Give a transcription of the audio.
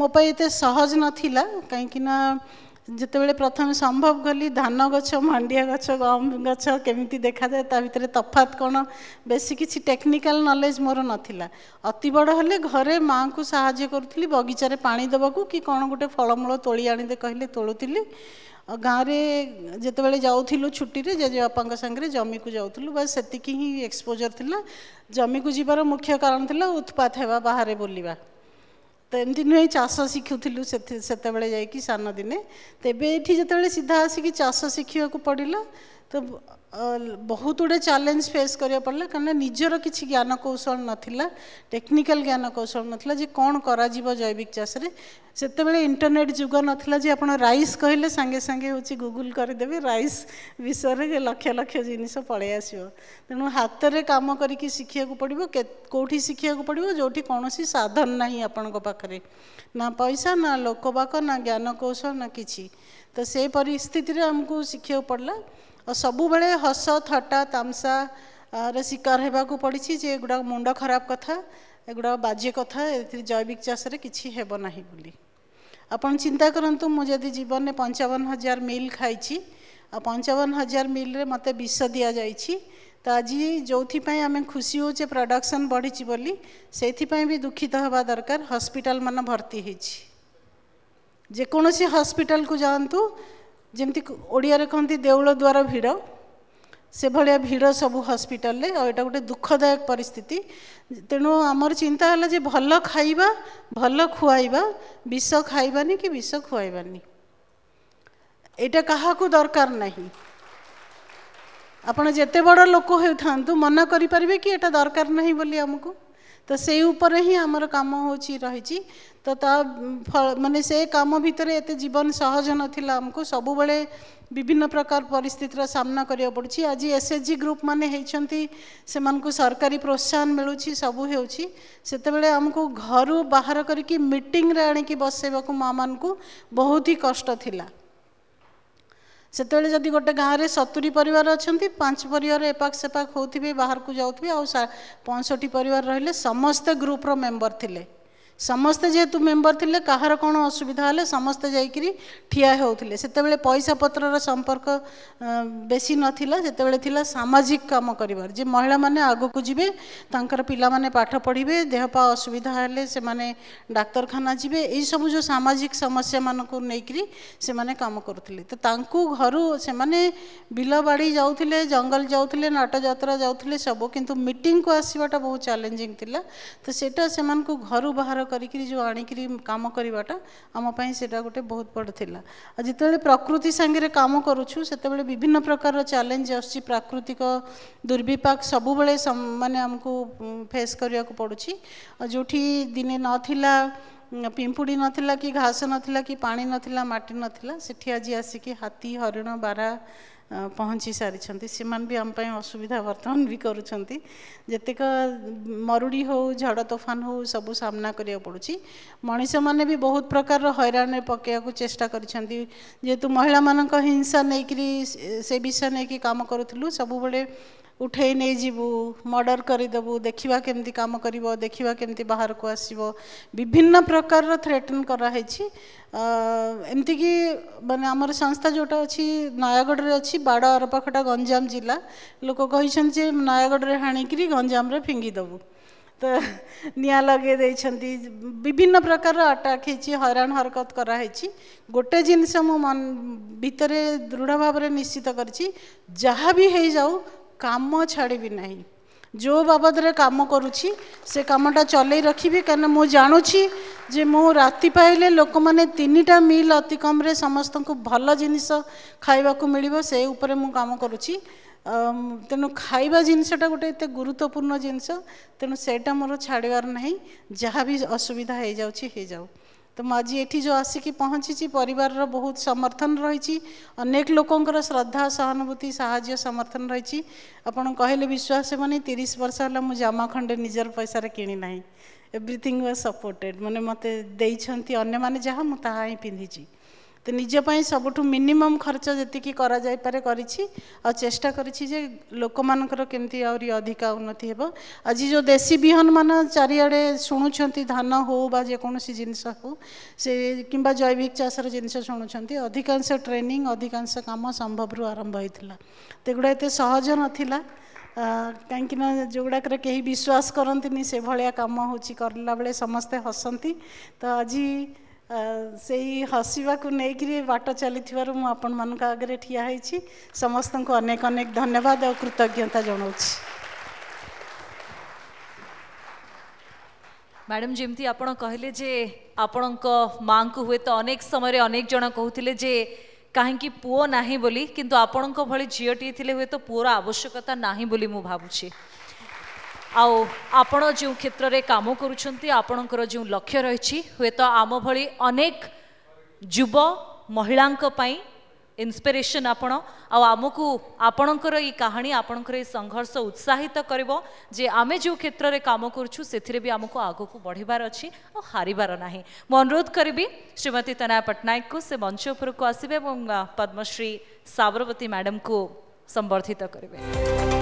ମୋ ପାଇଁ ଏତେ ସହଜ ନଥିଲା କାହିଁକିନା ଯେତେବେଳେ ପ୍ରଥମେ ସମ୍ଭବ କଲି ଧାନ ଗଛ ମାଣ୍ଡିଆ ଗଛ ଗହମ ଗଛ କେମିତି ଦେଖାଯାଏ ତା ଭିତରେ ତଫାତ କ'ଣ ବେଶୀ କିଛି ଟେକ୍ନିକାଲ୍ ନଲେଜ୍ ମୋର ନଥିଲା ଅତି ବଡ଼ ହେଲେ ଘରେ ମାଆଙ୍କୁ ସାହାଯ୍ୟ କରୁଥିଲି ବଗିଚାରେ ପାଣି ଦେବାକୁ କି କ'ଣ ଗୋଟେ ଫଳମୂଳ ତୋଳି ଆଣିଦେ କହିଲେ ତୋଳୁଥିଲି ଗାଁରେ ଯେତେବେଳେ ଯାଉଥିଲୁ ଛୁଟିରେ ଜେଜେବାପାଙ୍କ ସାଙ୍ଗରେ ଜମିକୁ ଯାଉଥିଲୁ ବାସ୍ ସେତିକି ହିଁ ଏକ୍ସପୋଜର୍ ଥିଲା ଜମିକୁ ଯିବାର ମୁଖ୍ୟ କାରଣ ଥିଲା ଉତ୍ପାତ ହେବା ବାହାରେ ବୁଲିବା ଏମିତି ନୁହେଁ ଚାଷ ଶିଖୁଥିଲୁ ସେତେବେଳେ ଯାଇକି ସାନ ଦିନେ ତେବେ ଏଠି ଯେତେବେଳେ ସିଧା ଆସିକି ଚାଷ ଶିଖିବାକୁ ପଡ଼ିଲା ତ ବହୁତ ଗୁଡ଼ିଏ ଚ୍ୟାଲେଞ୍ଜ ଫେସ୍ କରିବାକୁ ପଡ଼ିଲା କାରଣ ନିଜର କିଛି ଜ୍ଞାନ କୌଶଳ ନଥିଲା ଟେକ୍ନିକାଲ ଜ୍ଞାନ କୌଶଳ ନଥିଲା ଯେ କ'ଣ କରାଯିବ ଜୈବିକ ଚାଷରେ ସେତେବେଳେ ଇଣ୍ଟରନେଟ୍ ଯୁଗ ନଥିଲା ଯେ ଆପଣ ରାଇସ୍ କହିଲେ ସାଙ୍ଗେ ସାଙ୍ଗେ ହେଉଛି ଗୁଗୁଲ୍ କରିଦେବେ ରାଇସ୍ ବିଷୟରେ ଲକ୍ଷ ଲକ୍ଷ ଜିନିଷ ପଳେଇ ଆସିବ ତେଣୁ ହାତରେ କାମ କରିକି ଶିଖିବାକୁ ପଡ଼ିବ କେଉଁଠି ଶିଖିବାକୁ ପଡ଼ିବ ଯେଉଁଠି କୌଣସି ସାଧନ ନାହିଁ ଆପଣଙ୍କ ପାଖରେ ନା ପଇସା ନା ଲୋକବାକ ନା ଜ୍ଞାନ କୌଶଳ ନା କିଛି ତ ସେ ପରିସ୍ଥିତିରେ ଆମକୁ ଶିଖିବାକୁ ପଡ଼ିଲା ଆଉ ସବୁବେଳେ ହସ ଥଟ୍ଟା ତାମସାର ଶିକାର ହେବାକୁ ପଡ଼ିଛି ଯେ ଏଗୁଡ଼ାକ ମୁଣ୍ଡ ଖରାପ କଥା ଏଗୁଡ଼ାକ ବାଜେ କଥା ଏଥିରେ ଜୈବିକ ଚାଷରେ କିଛି ହେବ ନାହିଁ ବୋଲି ଆପଣ ଚିନ୍ତା କରନ୍ତୁ ମୁଁ ଯଦି ଜୀବନରେ ପଞ୍ଚାବନ ହଜାର ମିଲ୍ ଖାଇଛି ଆଉ ପଞ୍ଚାବନ ହଜାର ମିଲ୍ରେ ମୋତେ ବିଷ ଦିଆଯାଇଛି ତ ଆଜି ଯେଉଁଥିପାଇଁ ଆମେ ଖୁସି ହେଉଛେ ପ୍ରଡକ୍ସନ୍ ବଢ଼ିଛି ବୋଲି ସେଇଥିପାଇଁ ବି ଦୁଃଖିତ ହେବା ଦରକାର ମାନ ଭର୍ତ୍ତି ହୋଇଛି ଯେକୌଣସି ହସ୍ପିଟାଲକୁ ଯାଆନ୍ତୁ ଯେମିତି ଓଡ଼ିଆରେ କହନ୍ତି ଦେଉଳ ଦ୍ୱାର ଭିଡ଼ ସେଭଳିଆ ଭିଡ଼ ସବୁ ହସ୍ପିଟାଲରେ ଆଉ ଏଇଟା ଗୋଟେ ଦୁଃଖଦାୟକ ପରିସ୍ଥିତି ତେଣୁ ଆମର ଚିନ୍ତା ହେଲା ଯେ ଭଲ ଖାଇବା ଭଲ ଖୁଆଇବା ବିଷ ଖାଇବାନି କି ବିଷ ଖୁଆଇବାନି ଏଇଟା କାହାକୁ ଦରକାର ନାହିଁ ଆପଣ ଯେତେ ବଡ଼ ଲୋକ ହେଉଥାନ୍ତୁ ମନା କରିପାରିବେ କି ଏଇଟା ଦରକାର ନାହିଁ ବୋଲି ଆମକୁ तो से उपर ही आम कम हो रही तो मानने से कम भितर एत जीवन सहज ना आमको सब बड़े विभिन्न प्रकार परिस्थितर सामना कर पड़ी आज एस एच जी ग्रुप मैंने से मानको सरकारी प्रोत्साहन मिलूँ सबू होते आमको घर बाहर करके मीटिंग आसवाक माँ मानक बहुत ही कष्ट थिला ସେତେବେଳେ ଯଦି ଗୋଟେ ଗାଁରେ ସତୁରି ପରିବାର ଅଛନ୍ତି ପାଞ୍ଚ ପରିବାର ଏପାଖ ସେପାଖ ହେଉଥିବେ ବାହାରକୁ ଯାଉଥିବେ ଆଉ ପଞ୍ଚଷଠି ପରିବାର ରହିଲେ ସମସ୍ତେ ଗ୍ରୁପ୍ର ମେମ୍ବର ଥିଲେ ସମସ୍ତେ ଯେହେତୁ ମେମ୍ବର ଥିଲେ କାହାର କ'ଣ ଅସୁବିଧା ହେଲେ ସମସ୍ତେ ଯାଇକିରି ଠିଆ ହେଉଥିଲେ ସେତେବେଳେ ପଇସା ପତ୍ରର ସମ୍ପର୍କ ବେଶୀ ନଥିଲା ସେତେବେଳେ ଥିଲା ସାମାଜିକ କାମ କରିବାର ଯେ ମହିଳାମାନେ ଆଗକୁ ଯିବେ ତାଙ୍କର ପିଲାମାନେ ପାଠ ପଢ଼ିବେ ଦେହପା ଅସୁବିଧା ହେଲେ ସେମାନେ ଡାକ୍ତରଖାନା ଯିବେ ଏଇସବୁ ଯେଉଁ ସାମାଜିକ ସମସ୍ୟାମାନଙ୍କୁ ନେଇକିରି ସେମାନେ କାମ କରୁଥିଲେ ତ ତାଙ୍କୁ ଘରୁ ସେମାନେ ବିଲବାଡ଼ି ଯାଉଥିଲେ ଜଙ୍ଗଲ ଯାଉଥିଲେ ନାଟଯାତ୍ରା ଯାଉଥିଲେ ସବୁ କିନ୍ତୁ ମିଟିଂକୁ ଆସିବାଟା ବହୁତ ଚ୍ୟାଲେଞ୍ଜିଂ ଥିଲା ତ ସେଇଟା ସେମାନଙ୍କୁ ଘରୁ ବାହାର କରିକିରି ଯେଉଁ ଆଣିକିରି କାମ କରିବାଟା ଆମ ପାଇଁ ସେଇଟା ଗୋଟେ ବହୁତ ବଡ଼ ଥିଲା ଆଉ ଯେତେବେଳେ ପ୍ରକୃତି ସାଙ୍ଗରେ କାମ କରୁଛୁ ସେତେବେଳେ ବିଭିନ୍ନ ପ୍ରକାରର ଚ୍ୟାଲେଞ୍ଜ ଆସୁଛି ପ୍ରାକୃତିକ ଦୁର୍ବିପାକ ସବୁବେଳେ ମାନେ ଆମକୁ ଫେସ୍ କରିବାକୁ ପଡ଼ୁଛି ଆଉ ଯେଉଁଠି ଦିନେ ନଥିଲା ପିମ୍ପୁଡ଼ି ନଥିଲା କି ଘାସ ନଥିଲା କି ପାଣି ନଥିଲା ମାଟି ନଥିଲା ସେଠି ଆଜି ଆସିକି ହାତୀ ହରିଣ ବାରା ପହଞ୍ଚି ସାରିଛନ୍ତି ସେମାନେ ବି ଆମ ପାଇଁ ଅସୁବିଧା ବର୍ତ୍ତମାନ ବି କରୁଛନ୍ତି ଯେତେକ ମରୁଡ଼ି ହେଉ ଝଡ଼ ତୋଫାନ ହେଉ ସବୁ ସାମ୍ନା କରିବାକୁ ପଡ଼ୁଛି ମଣିଷମାନେ ବି ବହୁତ ପ୍ରକାରର ହଇରାଣରେ ପକାଇବାକୁ ଚେଷ୍ଟା କରିଛନ୍ତି ଯେହେତୁ ମହିଳାମାନଙ୍କ ହିଂସା ନେଇକରି ସେ ବିଷୟ ନେଇକି କାମ କରୁଥିଲୁ ସବୁବେଳେ ଉଠେଇ ନେଇଯିବୁ ମର୍ଡ଼ର କରିଦେବୁ ଦେଖିବା କେମିତି କାମ କରିବ ଦେଖିବା କେମିତି ବାହାରକୁ ଆସିବ ବିଭିନ୍ନ ପ୍ରକାରର ଥ୍ରେଟନ୍ କରାହେଇଛି ଏମିତିକି ମାନେ ଆମର ସଂସ୍ଥା ଯେଉଁଟା ଅଛି ନୟାଗଡ଼ରେ ଅଛି ବାଡ଼ ଆରପାଖଟା ଗଞ୍ଜାମ ଜିଲ୍ଲା ଲୋକ କହିଛନ୍ତି ଯେ ନୟାଗଡ଼ରେ ହାଣିକିରି ଗଞ୍ଜାମରେ ଫିଙ୍ଗିଦେବୁ ତ ନିଆଁ ଲଗାଇ ଦେଇଛନ୍ତି ବିଭିନ୍ନ ପ୍ରକାରର ଆଟାକ୍ ହେଇଛି ହଇରାଣ ହରକତ କରାହେଇଛି ଗୋଟେ ଜିନିଷ ମୁଁ ଭିତରେ ଦୃଢ଼ ଭାବରେ ନିଶ୍ଚିତ କରିଛି ଯାହା ବି ହେଇଯାଉ କାମ ଛାଡ଼ିବି ନାହିଁ ଯେଉଁ ବାବଦରେ କାମ କରୁଛି ସେ କାମଟା ଚଲେଇ ରଖିବି କାରଣ ମୁଁ ଜାଣୁଛି ଯେ ମୁଁ ରାତି ପାଇଲେ ଲୋକମାନେ ତିନିଟା ମିଲ୍ ଅତି କମ୍ରେ ସମସ୍ତଙ୍କୁ ଭଲ ଜିନିଷ ଖାଇବାକୁ ମିଳିବ ସେ ଉପରେ ମୁଁ କାମ କରୁଛି ତେଣୁ ଖାଇବା ଜିନିଷଟା ଗୋଟେ ଏତେ ଗୁରୁତ୍ୱପୂର୍ଣ୍ଣ ଜିନିଷ ତେଣୁ ସେଇଟା ମୋର ଛାଡ଼ିବାର ନାହିଁ ଯାହା ବି ଅସୁବିଧା ହେଇଯାଉଛି ହେଇଯାଉ तो मुझे ये जो आसिक पहुँची पर बहुत समर्थन रही लोकों श्रद्धा सहानुभूति साहय समर्थन रही आपन कहले विश्वास होनी तीस वर्ष होगा मुझे जमा खंडे निजर पैसा किणी ना एव्रीथिंग वाज सपोर्टेड मैंने मत अन्य माने जहाँ मुझे पिंधि ନିଜ ପାଇଁ ସବୁଠୁ ମିନିମମ୍ ଖର୍ଚ୍ଚ ଯେତିକି କରାଯାଇପାରେ କରିଛି ଆଉ ଚେଷ୍ଟା କରିଛି ଯେ ଲୋକମାନଙ୍କର କେମିତି ଆହୁରି ଅଧିକା ଉନ୍ନତି ହେବ ଆଜି ଯେଉଁ ଦେଶୀ ବିହନମାନ ଚାରିଆଡ଼େ ଶୁଣୁଛନ୍ତି ଧାନ ହେଉ ବା ଯେକୌଣସି ଜିନିଷ ହେଉ ସେ କିମ୍ବା ଜୈବିକ ଚାଷର ଜିନିଷ ଶୁଣୁଛନ୍ତି ଅଧିକାଂଶ ଟ୍ରେନିଂ ଅଧିକାଂଶ କାମ ସମ୍ଭବରୁ ଆରମ୍ଭ ହୋଇଥିଲା ଏଗୁଡ଼ା ଏତେ ସହଜ ନଥିଲା କାହିଁକିନା ଯେଉଁଗୁଡ଼ାକରେ କେହି ବିଶ୍ୱାସ କରନ୍ତିନି ସେଭଳିଆ କାମ ହେଉଛି କରିଲା ବେଳେ ସମସ୍ତେ ହସନ୍ତି ତ ଆଜି ସେହି ହସିବାକୁ ନେଇକିରି ବାଟ ଚାଲିଥିବାରୁ ମୁଁ ଆପଣମାନଙ୍କ ଆଗରେ ଠିଆ ହୋଇଛି ସମସ୍ତଙ୍କୁ ଅନେକ ଅନେକ ଧନ୍ୟବାଦ ଆଉ କୃତଜ୍ଞତା ଜଣାଉଛି ମ୍ୟାଡ଼ାମ୍ ଯେମିତି ଆପଣ କହିଲେ ଯେ ଆପଣଙ୍କ ମାଆଙ୍କୁ ହୁଏତ ଅନେକ ସମୟରେ ଅନେକ ଜଣ କହୁଥିଲେ ଯେ କାହିଁକି ପୁଅ ନାହିଁ ବୋଲି କିନ୍ତୁ ଆପଣଙ୍କ ଭଳି ଝିଅଟିଏ ଥିଲେ ହୁଏତ ପୁଅର ଆବଶ୍ୟକତା ନାହିଁ ବୋଲି ମୁଁ ଭାବୁଛି ଆଉ ଆପଣ ଯେଉଁ କ୍ଷେତ୍ରରେ କାମ କରୁଛନ୍ତି ଆପଣଙ୍କର ଯେଉଁ ଲକ୍ଷ୍ୟ ରହିଛି ହୁଏତ ଆମ ଭଳି ଅନେକ ଯୁବ ମହିଳାଙ୍କ ପାଇଁ ଇନ୍ସପିରେସନ୍ ଆପଣ ଆଉ ଆମକୁ ଆପଣଙ୍କର ଏଇ କାହାଣୀ ଆପଣଙ୍କର ଏଇ ସଂଘର୍ଷ ଉତ୍ସାହିତ କରିବ ଯେ ଆମେ ଯେଉଁ କ୍ଷେତ୍ରରେ କାମ କରୁଛୁ ସେଥିରେ ବି ଆମକୁ ଆଗକୁ ବଢ଼ିବାର ଅଛି ଆଉ ହାରିବାର ନାହିଁ ମୁଁ ଅନୁରୋଧ କରିବି ଶ୍ରୀମତୀ ତନା ପଟ୍ଟନାୟକଙ୍କୁ ସେ ମଞ୍ଚ ଉପରକୁ ଆସିବେ ଏବଂ ପଦ୍ମଶ୍ରୀ ସାବରବତୀ ମ୍ୟାଡ଼ାମଙ୍କୁ ସମ୍ବର୍ଦ୍ଧିତ କରିବେ